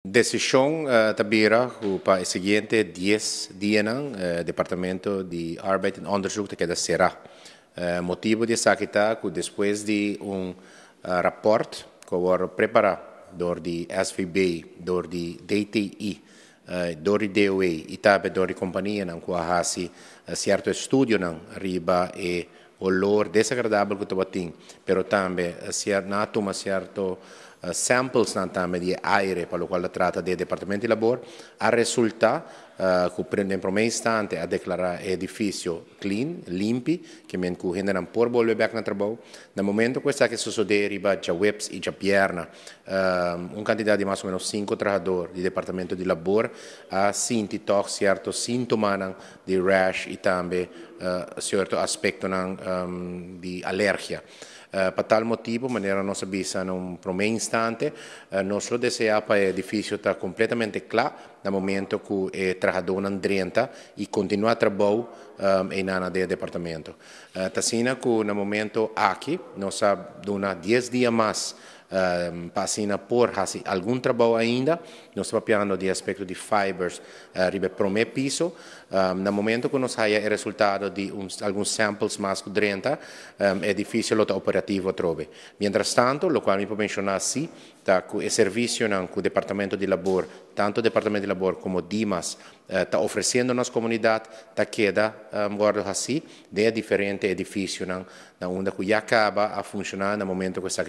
Desisyon uh, eh, tabira pa siguiente 10 dia ng uh, Departamento de Arbeit und Untersuch te queda será. Uh, motivo de sakita ku después de un uh, eh, rapport ko war prepara dor di SVB, dor di DTI, uh, dor di DOE, itape dor di compagnia nang ku ahasi uh, certo studio nang riba e olor desagradável ku tabating, pero tambe uh, na tuma certo eh, samples në antame dje ajre pa lokal të trata dhe Departamenti Labor, a resulta uh, eh, ku prende pro me istante a declarare edificio clean, limpi, che mi cu renderam por bolve back nel trabau. nel momento questa che succede riba già webs e già pierna, uh, un candidato di massimo meno 5 trattador di Departamento di Labor ha sinti toc certo sintomanan di rash e tambe uh, certo aspetto um, ehm, di allergia. Eh, per tal motivo, in maniera a nostra vista, non prome instante, eh, nostro desea per l'edificio sta completamente claro dal momento ehm, eh, che è trabalhador andrenta e continua a trabalhar em Nana de departamento. Uh, Tassina, que no momento aqui, nós dá 10 dias mais uh, ehm, passina por hasi algum trabalho ainda nós estamos falando de aspecto de fibers uh, ribe prome piso um, ehm, no momento que nós haja o resultado de uns, alguns samples mais 30, um, é difícil o operativo trove tanto lo qual mi può menzionare sì il servizio nel departamento di lavoro tanto el Departamento de Labor como Dimas está ofreciendo a nuestra comunidad, está queda de diferente edificio, na onda que ya acaba a funcionar en el momento que está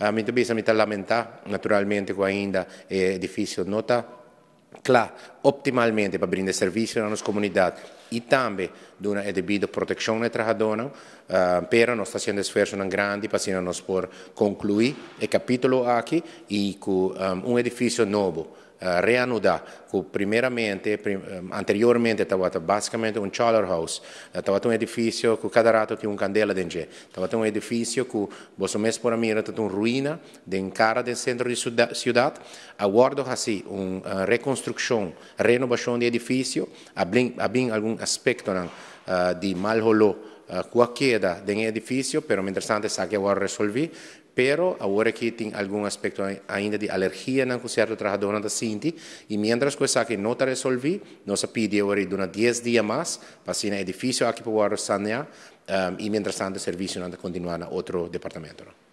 A mí me está lamentar, naturalmente, que ainda el edificio notar. está claro, optimalmente para brindar serviço à nossa comunidade e também de uma devida proteção na a uh, pero nós estamos fazendo esforço grande para nós por concluir o capítulo aqui e com um, um edifício novo eh, reanudar, que primeiramente, prim, ehm, anteriormente estava basicamente um chalor house, estava um edifício que cada rato tinha um candela dentro, estava um edifício que você mesmo para mim era uma ruína de cara do centro de cidade, aguardo assim uma eh, reconstrução, renovação de edifício, há algum aspecto não, eh, de mal rolou cualquiera del edificio, pero mientras tanto es que ahora resolví. Pero agora que tem algún aspecto ainda de alergia na un cierto trabajador da Cinti, e mientras que esa que no está resolví, nos pide ahora unos 10 días mais, para el edificio aquí para sanear, um, ah, e mientras tanto el servicio anda continuar na outro departamento.